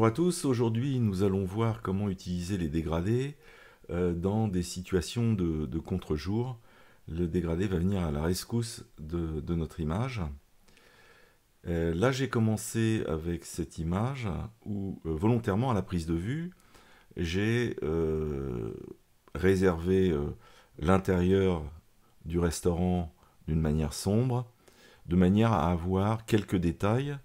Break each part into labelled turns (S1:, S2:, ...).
S1: Bonjour à tous, aujourd'hui nous allons voir comment utiliser les dégradés euh, dans des situations de, contre-jour. Le dégradé va venir à la rescousse de, notre image. Euh, là j'ai commencé avec cette image où euh, volontairement à la prise de vue j'ai réservé l'intérieur du restaurant d'une manière sombre de manière à avoir quelques détails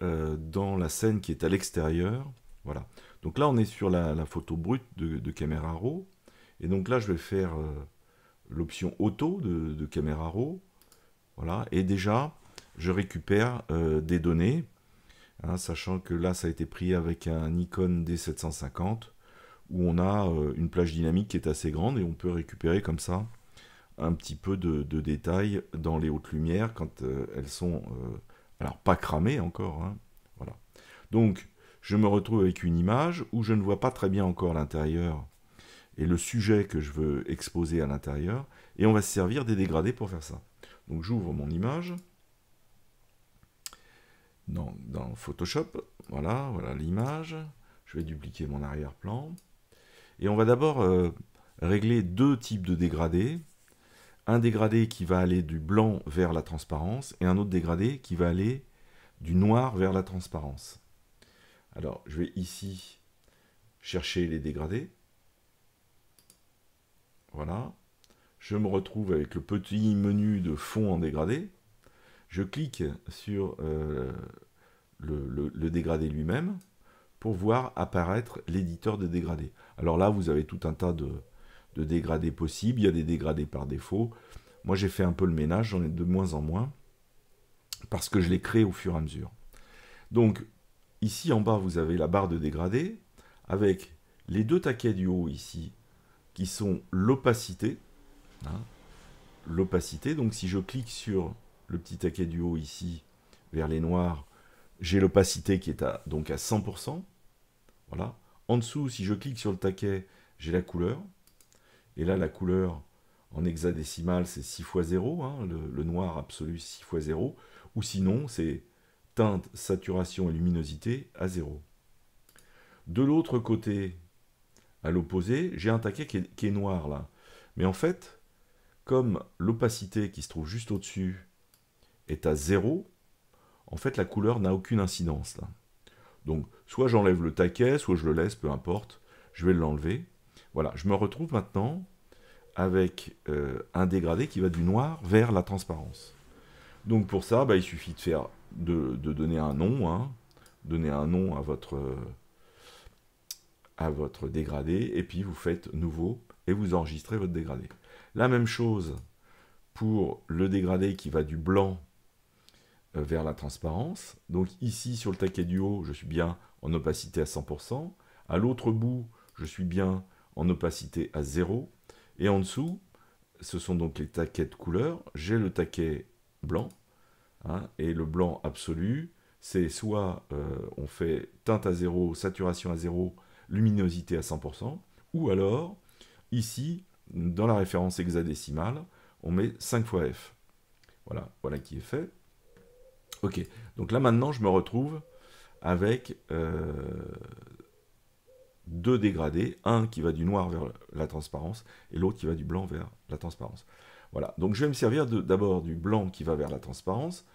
S1: euh, dans la scène qui est à l'extérieur. Voilà. Donc là, on est sur la, photo brute de, de Camera Raw. Et donc là, je vais faire euh, l'option auto de, de Camera Raw. Voilà. Et déjà, je récupère euh, des données. Hein, sachant que là, ça a été pris avec un Nikon D750 où on a une plage dynamique qui est assez grande et on peut récupérer comme ça un petit peu de, de détails dans les hautes lumières quand elles sont alors, pas cramé encore. Hein. Voilà. Donc, je me retrouve avec une image où je ne vois pas très bien encore l'intérieur et le sujet que je veux exposer à l'intérieur. Et on va se servir des dégradés pour faire ça. Donc, j'ouvre mon image. Dans, Photoshop, voilà, voilà l'image. Je vais dupliquer mon arrière-plan. Et on va d'abord euh, régler deux types de dégradés un dégradé qui va aller du blanc vers la transparence et un autre dégradé qui va aller du noir vers la transparence. Alors, je vais ici chercher les dégradés. Voilà. Je me retrouve avec le petit menu de fond en dégradé. Je clique sur euh, le, dégradé lui-même pour voir apparaître l'éditeur de dégradés. Alors là, vous avez tout un tas de, de dégradés possibles. Il y a des dégradés par défaut. Moi, j'ai fait un peu le ménage, j'en ai de moins en moins, parce que je les crée au fur et à mesure. Donc, ici en bas, vous avez la barre de dégradé, avec les deux taquets du haut ici, qui sont l'opacité. Hein, l'opacité, donc si je clique sur le petit taquet du haut ici, vers les noirs, j'ai l'opacité qui est à, donc à 100%. Voilà. En dessous, si je clique sur le taquet, j'ai la couleur. Et là, la couleur en hexadécimal, c'est 6 fois 0, hein, le, noir absolu 6 fois 0, ou sinon, c'est teinte, saturation et luminosité à 0. De l'autre côté, à l'opposé, j'ai un taquet qui est, qui est, noir là. Mais en fait, comme l'opacité qui se trouve juste au-dessus est à 0, en fait la couleur n'a aucune incidence là. Donc soit j'enlève le taquet, soit je le laisse, peu importe, je vais l'enlever. Voilà, je me retrouve maintenant avec euh, un dégradé qui va du noir vers la transparence. Donc pour ça, bah, il suffit de, faire, de, donner un nom, hein, donner un nom à votre, à votre dégradé, et puis vous faites nouveau et vous enregistrez votre dégradé. La même chose pour le dégradé qui va du blanc euh, vers la transparence. Donc ici sur le taquet du haut, je suis bien en opacité à 100%. À l'autre bout, je suis bien en opacité à 0. Et en dessous, ce sont donc les taquets de couleur. J'ai le taquet blanc, hein, et le blanc absolu, c'est soit euh, on fait teinte à 0, saturation à 0, luminosité à 100%, ou alors, ici, dans la référence hexadécimale, on met 5 fois F. Voilà, voilà qui est fait. Ok, donc là maintenant, je me retrouve avec euh, deux dégradés, un qui va du noir vers la transparence et l'autre qui va du blanc vers la transparence. Voilà, donc je vais me servir d'abord du blanc qui va vers la transparence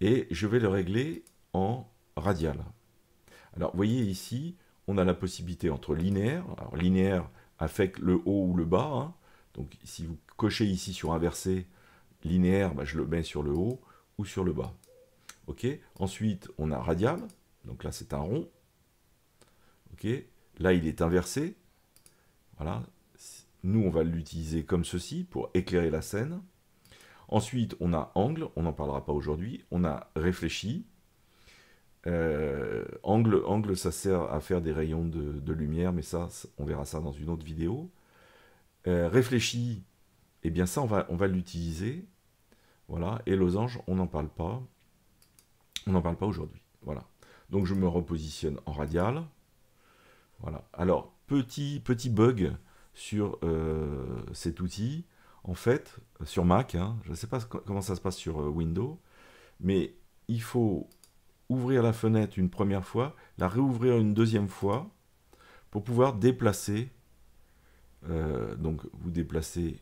S1: et je vais le régler en radial. Alors vous voyez ici, on a la possibilité entre linéaire, alors linéaire affecte le haut ou le bas, hein. donc si vous cochez ici sur inversé, linéaire, bah, je le mets sur le haut ou sur le bas. Ok. Ensuite, on a radial, donc là c'est un rond, Là, il est inversé. Voilà. Nous, on va l'utiliser comme ceci pour éclairer la scène. Ensuite, on a angle, on n'en parlera pas aujourd'hui. On a réfléchi. Euh, angle, angle, ça sert à faire des rayons de, lumière, mais ça, on verra ça dans une autre vidéo. Euh, réfléchi, eh bien ça, on va, on va l'utiliser. Voilà. Et losange, on n'en parle pas. On n'en parle pas aujourd'hui. Voilà. Donc je me repositionne en radial. Voilà. Alors, petit, petit bug sur euh, cet outil. En fait, sur Mac, hein, je ne sais pas comment ça se passe sur euh, Windows, mais il faut ouvrir la fenêtre une première fois, la réouvrir une deuxième fois, pour pouvoir déplacer. Euh, donc, vous déplacez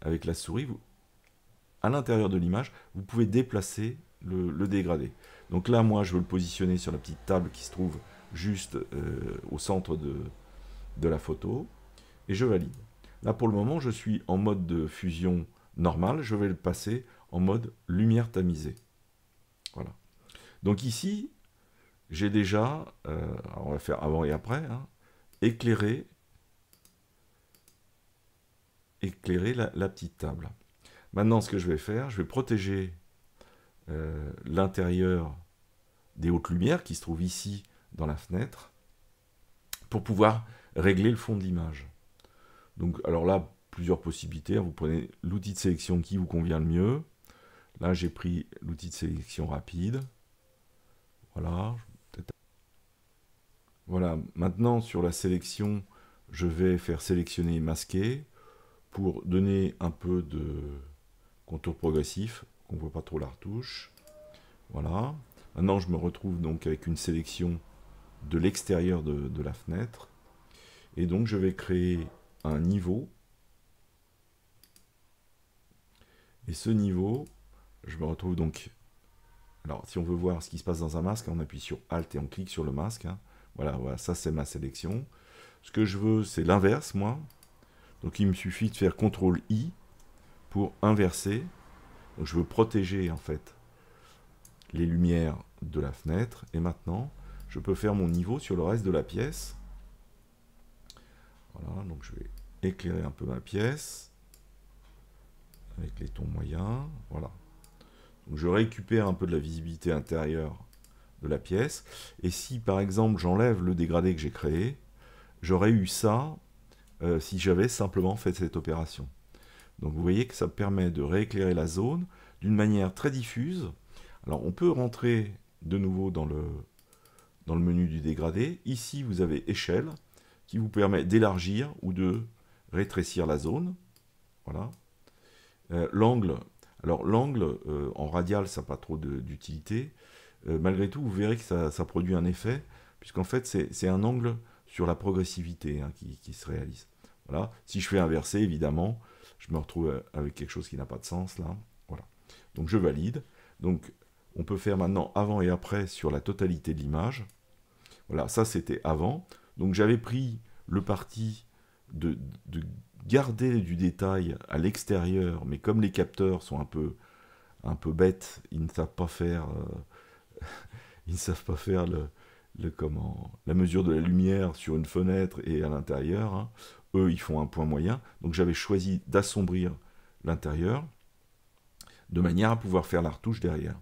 S1: avec la souris, à l'intérieur de l'image, vous pouvez déplacer le dégradé. Donc là, moi, je veux le positionner sur la petite table qui se trouve juste euh, au centre de, de la photo, et je valide. Là, pour le moment, je suis en mode de fusion normal, je vais le passer en mode lumière tamisée. Voilà. Donc ici, j'ai déjà, euh, on va faire avant et après, hein, éclairé éclairer, éclairer la, petite table. Maintenant, ce que je vais faire, je vais protéger euh, l'intérieur des hautes lumières qui se trouvent ici dans la fenêtre pour pouvoir régler le fond de l'image. Donc, alors là, plusieurs possibilités. Hein. Vous prenez l'outil de sélection qui vous convient le mieux. Là, j'ai pris l'outil de sélection rapide. Voilà. Voilà. Maintenant, sur la sélection, je vais faire sélectionner et masquer pour donner un peu de contour progressif, qu'on ne voit pas trop la retouche. Voilà. Maintenant, je me retrouve donc avec une sélection de l'extérieur de, la fenêtre. Et donc je vais créer un niveau. Et ce niveau, je me retrouve donc... Alors si on veut voir ce qui se passe dans un masque, on appuie sur Alt et on clique sur le masque. Hein. Voilà, voilà, ça c'est ma sélection. Ce que je veux, c'est l'inverse, moi. Donc il me suffit de faire CTRL I pour inverser. je veux protéger en fait les lumières de la fenêtre. Et maintenant, je peux faire mon niveau sur le reste de la pièce. Voilà, donc je vais éclairer un peu ma pièce avec les tons moyens. Voilà. Donc je récupère un peu de la visibilité intérieure de la pièce. Et si par exemple j'enlève le dégradé que j'ai créé, j'aurais eu ça euh, si j'avais simplement fait cette opération. Donc vous voyez que ça permet de rééclairer la zone d'une manière très diffuse. Alors on peut rentrer de nouveau dans le le menu du dégradé. Ici, vous avez échelle qui vous permet d'élargir ou de rétrécir la zone. Voilà. Euh, l'angle, alors l'angle euh, en radial, ça n'a pas trop d'utilité. Euh, malgré tout, vous verrez que ça, produit un effet, puisqu'en fait, c'est un angle sur la progressivité hein, qui, qui, se réalise. Voilà. Si je fais inverser, évidemment, je me retrouve avec quelque chose qui n'a pas de sens là. Voilà. Donc je valide. Donc on peut faire maintenant avant et après sur la totalité de l'image. Voilà, ça c'était avant. Donc j'avais pris le parti de, garder du détail à l'extérieur, mais comme les capteurs sont un peu, un peu bêtes, ils ne savent pas faire, euh, ils savent pas faire le, le, comment, la mesure de la lumière sur une fenêtre et à l'intérieur. Hein. Eux, ils font un point moyen. Donc j'avais choisi d'assombrir l'intérieur de manière à pouvoir faire la retouche derrière.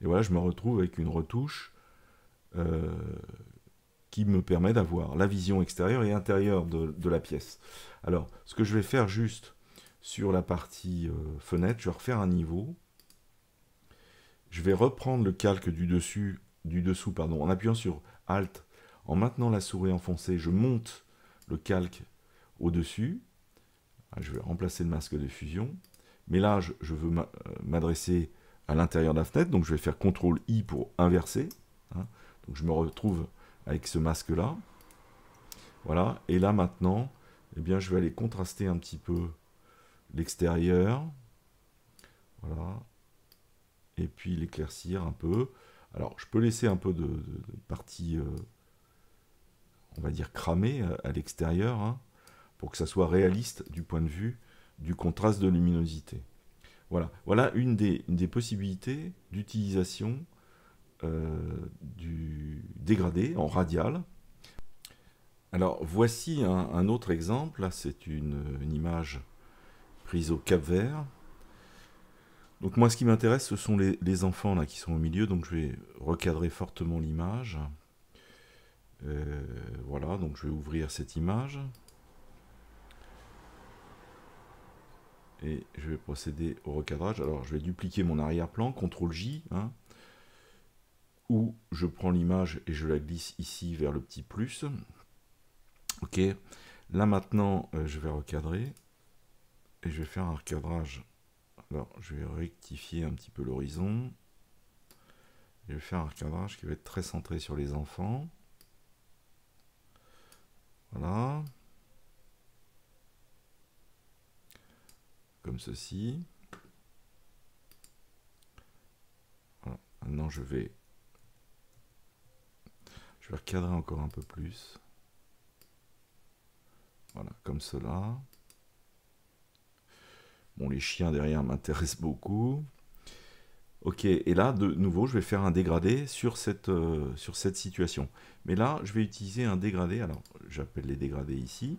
S1: Et voilà, je me retrouve avec une retouche euh, me permet d'avoir la vision extérieure et intérieure de, la pièce. Alors, ce que je vais faire juste sur la partie euh, fenêtre, je vais refaire un niveau. Je vais reprendre le calque du dessus, du dessous, pardon, en appuyant sur Alt, en maintenant la souris enfoncée, je monte le calque au-dessus. Ah, je vais remplacer le masque de fusion. Mais là, je, veux euh, m'adresser à l'intérieur de la fenêtre, donc je vais faire CTRL-I pour inverser. Hein. Donc je me retrouve avec ce masque-là. Voilà, et là maintenant, eh bien, je vais aller contraster un petit peu l'extérieur. Voilà. Et puis l'éclaircir un peu. Alors, je peux laisser un peu de, partie, euh, on va dire, cramée à, l'extérieur, hein, pour que ça soit réaliste du point de vue du contraste de luminosité. Voilà, voilà une, des, une des possibilités d'utilisation euh, du dégradé en radial. Alors voici un, autre exemple, c'est une, image prise au Cap Vert. Donc moi ce qui m'intéresse ce sont les, enfants là qui sont au milieu, donc je vais recadrer fortement l'image. Euh, voilà, donc je vais ouvrir cette image. Et je vais procéder au recadrage. Alors je vais dupliquer mon arrière-plan, CTRL-J, je prends l'image et je la glisse ici vers le petit plus. Ok, là maintenant euh, je vais recadrer et je vais faire un recadrage. Alors je vais rectifier un petit peu l'horizon. Je vais faire un recadrage qui va être très centré sur les enfants. Voilà. Comme ceci. Maintenant je vais je vais recadrer encore un peu plus. Voilà, comme cela. Bon, les chiens derrière m'intéressent beaucoup. Ok, et là, de nouveau, je vais faire un dégradé sur cette, euh, sur cette situation. Mais là, je vais utiliser un dégradé. Alors, j'appelle les dégradés ici.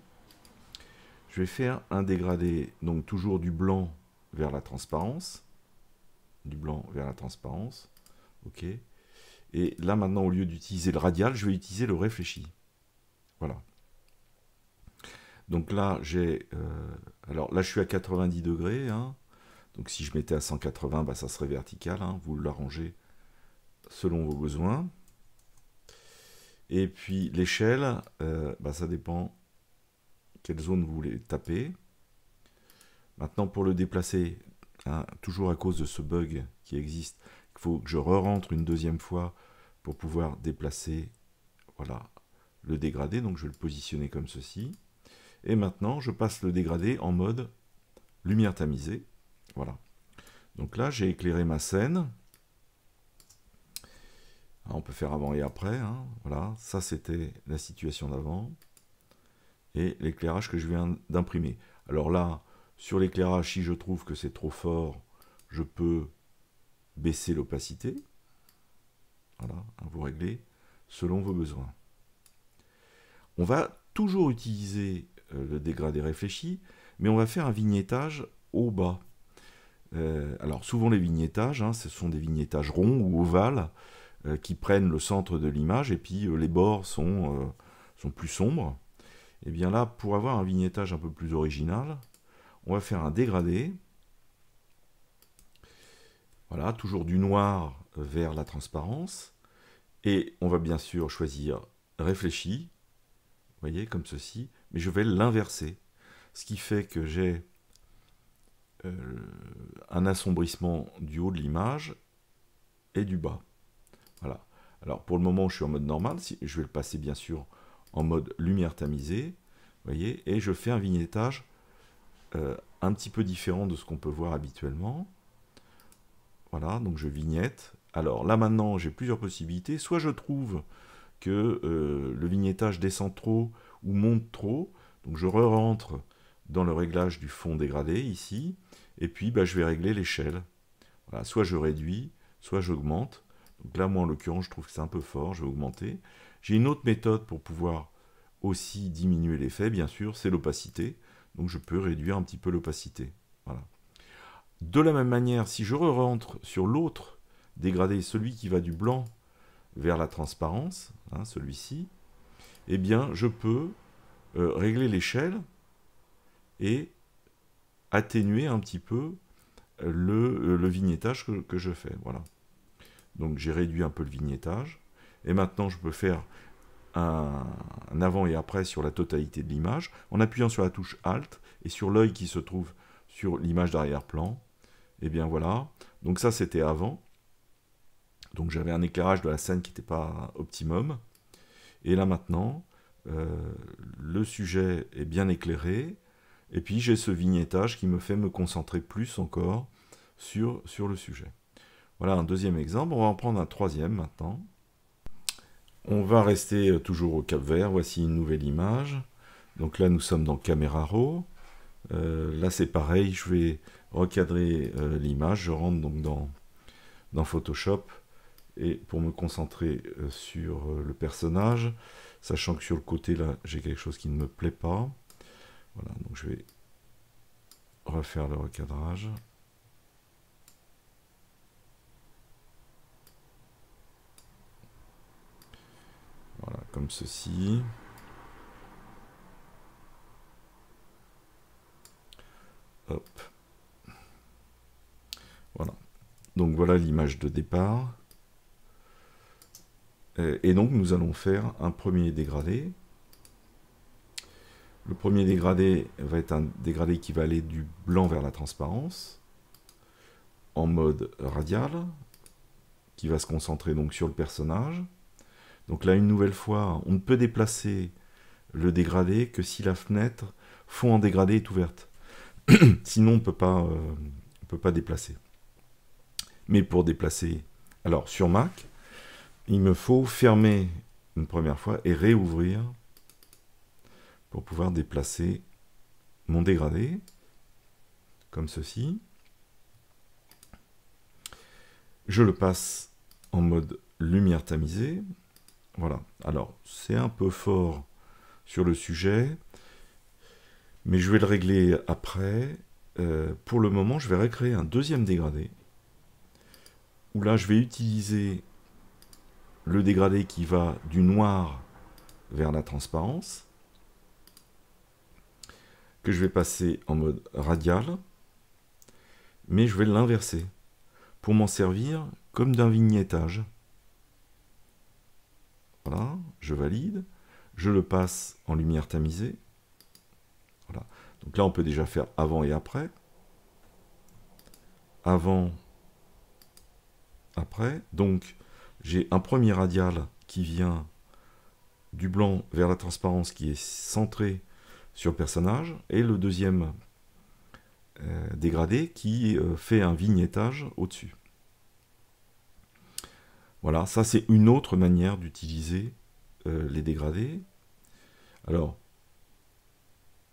S1: Je vais faire un dégradé, donc toujours du blanc vers la transparence. Du blanc vers la transparence. Ok. Et là, maintenant, au lieu d'utiliser le radial, je vais utiliser le réfléchi. Voilà. Donc là, j'ai... Euh, alors là, je suis à 90 degrés. Hein. donc si je mettais à 180, bah, ça serait vertical. Hein. vous l'arrangez selon vos besoins. Et puis l'échelle, euh, bah, ça dépend quelle zone vous voulez taper. Maintenant, pour le déplacer, hein, toujours à cause de ce bug qui existe, il faut que je re-rentre une deuxième fois pour pouvoir déplacer voilà, le dégradé. Donc je vais le positionner comme ceci. Et maintenant, je passe le dégradé en mode lumière tamisée. Voilà. Donc là, j'ai éclairé ma scène. Ah, on peut faire avant et après. Hein. Voilà, ça c'était la situation d'avant. Et l'éclairage que je viens d'imprimer. Alors là, sur l'éclairage, si je trouve que c'est trop fort, je peux baisser l'opacité. Voilà, vous réglez selon vos besoins. On va toujours utiliser euh, le dégradé réfléchi, mais on va faire un vignettage au bas. Euh, alors souvent les vignettages, hein, ce sont des vignettages ronds ou ovales euh, qui prennent le centre de l'image et puis les bords sont, sont plus sombres. Et eh bien là, pour avoir un vignettage un peu plus original, on va faire un dégradé voilà, toujours du noir vers la transparence. Et on va bien sûr choisir réfléchi, vous voyez, comme ceci, mais je vais l'inverser. Ce qui fait que j'ai euh, un assombrissement du haut de l'image et du bas. Voilà. Alors pour le moment, je suis en mode normal. je vais le passer bien sûr en mode lumière tamisée. voyez, et je fais un vignettage euh, un petit peu différent de ce qu'on peut voir habituellement. Voilà, donc je vignette. Alors là maintenant, j'ai plusieurs possibilités. Soit je trouve que euh, le vignettage descend trop ou monte trop. Donc je re rentre dans le réglage du fond dégradé ici. Et puis bah, je vais régler l'échelle. Voilà, soit je réduis, soit j'augmente. Donc là, moi en l'occurrence, je trouve que c'est un peu fort, je vais augmenter. J'ai une autre méthode pour pouvoir aussi diminuer l'effet, bien sûr, c'est l'opacité. Donc je peux réduire un petit peu l'opacité. Voilà. De la même manière, si je re rentre sur l'autre dégradé, celui qui va du blanc vers la transparence, hein, celui-ci, eh bien, je peux euh, régler l'échelle et atténuer un petit peu le, euh, vignettage que, je fais. Voilà. Donc j'ai réduit un peu le vignettage. Et maintenant, je peux faire un avant et après sur la totalité de l'image en appuyant sur la touche Alt et sur l'œil qui se trouve sur l'image d'arrière-plan. Et bien voilà. Donc ça, c'était avant. Donc j'avais un éclairage de la scène qui n'était pas optimum. Et là maintenant, euh, le sujet est bien éclairé. Et puis j'ai ce vignettage qui me fait me concentrer plus encore sur, sur le sujet. Voilà un deuxième exemple. On va en prendre un troisième maintenant. On va rester toujours au Cap Vert. Voici une nouvelle image. Donc là, nous sommes dans Camera Raw. Euh, là, c'est pareil. Je vais recadrer euh, l'image. Je rentre donc dans, Photoshop. Et pour me concentrer euh, sur le personnage, sachant que sur le côté, là, j'ai quelque chose qui ne me plaît pas. Voilà, donc je vais refaire le recadrage. Voilà, comme ceci. Voilà. Donc voilà l'image de départ. Euh, et donc nous allons faire un premier dégradé. Le premier dégradé va être un dégradé qui va aller du blanc vers la transparence en mode radial qui va se concentrer donc sur le personnage. Donc là une nouvelle fois, on ne peut déplacer le dégradé que si la fenêtre fond en dégradé est ouverte. Sinon, on ne peut pas, euh, peut pas déplacer. Mais pour déplacer, alors sur Mac, il me faut fermer une première fois et réouvrir pour pouvoir déplacer mon dégradé, comme ceci. Je le passe en mode lumière tamisée. Voilà. Alors, c'est un peu fort sur le sujet mais je vais le régler après. Euh, pour le moment, je vais recréer un deuxième dégradé, où là, je vais utiliser le dégradé qui va du noir vers la transparence, que je vais passer en mode radial, mais je vais l'inverser, pour m'en servir comme d'un vignettage. Voilà, je valide, je le passe en lumière tamisée, donc là, on peut déjà faire avant et après. Avant, après. Donc, j'ai un premier radial qui vient du blanc vers la transparence qui est centré sur le personnage, et le deuxième euh, dégradé qui euh, fait un vignettage au-dessus. Voilà, ça c'est une autre manière d'utiliser euh, les dégradés. Alors,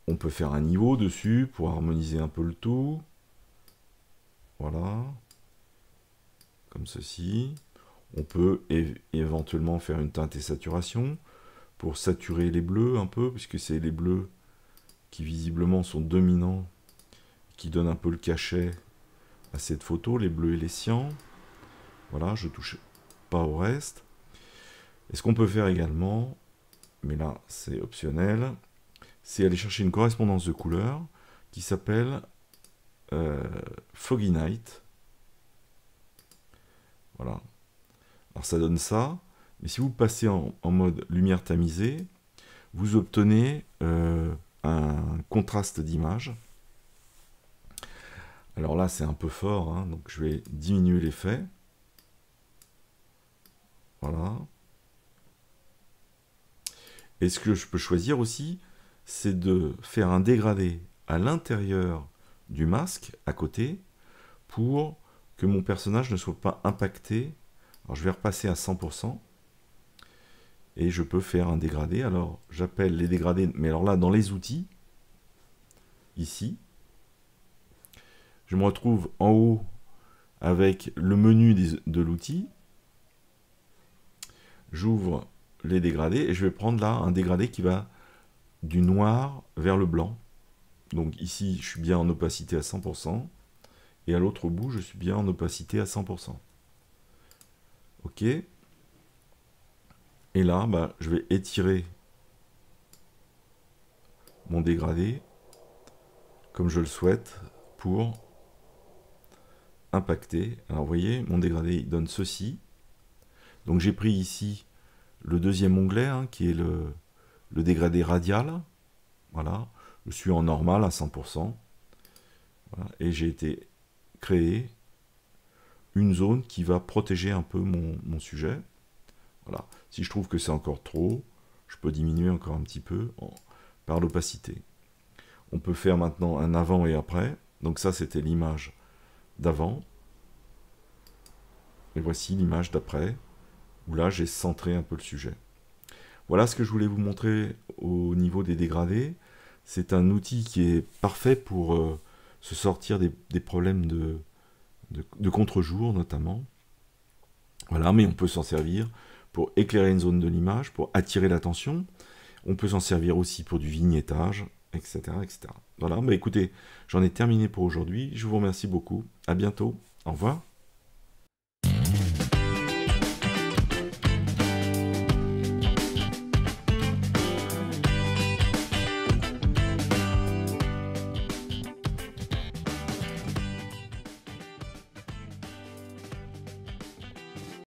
S1: on peut faire un niveau dessus pour harmoniser un peu le tout. Voilà. Comme ceci. On peut éventuellement faire une teinte et saturation pour saturer les bleus un peu, puisque c'est les bleus qui visiblement sont dominants, qui donnent un peu le cachet à cette photo, les bleus et les cians. Voilà, je touche pas au reste. Et ce qu'on peut faire également, mais là c'est optionnel, c'est aller chercher une correspondance de couleur qui s'appelle euh, Foggy Night. Voilà. Alors ça donne ça, mais si vous passez en, mode lumière tamisée, vous obtenez euh, un contraste d'image. Alors là, c'est un peu fort, hein, donc je vais diminuer l'effet. Voilà. Et ce que je peux choisir aussi, c'est de faire un dégradé à l'intérieur du masque, à côté, pour que mon personnage ne soit pas impacté. Alors je vais repasser à 100%, et je peux faire un dégradé. Alors j'appelle les dégradés, mais alors là, dans les outils, ici, je me retrouve en haut avec le menu de l'outil. J'ouvre les dégradés et je vais prendre là un dégradé qui va du noir vers le blanc. Donc ici, je suis bien en opacité à 100%. Et à l'autre bout, je suis bien en opacité à 100%. OK Et là, bah, je vais étirer mon dégradé comme je le souhaite pour impacter. Alors vous voyez, mon dégradé il donne ceci. Donc j'ai pris ici le deuxième onglet hein, qui est le, le dégradé radial. Voilà. Je suis en normal à 100%. Et j'ai été créé une zone qui va protéger un peu mon, sujet. Voilà. Si je trouve que c'est encore trop, je peux diminuer encore un petit peu par l'opacité. On peut faire maintenant un avant et après. Donc ça, c'était l'image d'avant. Et voici l'image d'après, où là, j'ai centré un peu le sujet. Voilà ce que je voulais vous montrer au niveau des dégradés. C'est un outil qui est parfait pour euh, se sortir des, problèmes de, contre-jour notamment. Voilà, mais on peut s'en servir pour éclairer une zone de l'image, pour attirer l'attention. On peut s'en servir aussi pour du vignettage, etc. etc. Voilà, mais bah, écoutez, j'en ai terminé pour aujourd'hui. Je vous remercie beaucoup. À bientôt. Au revoir.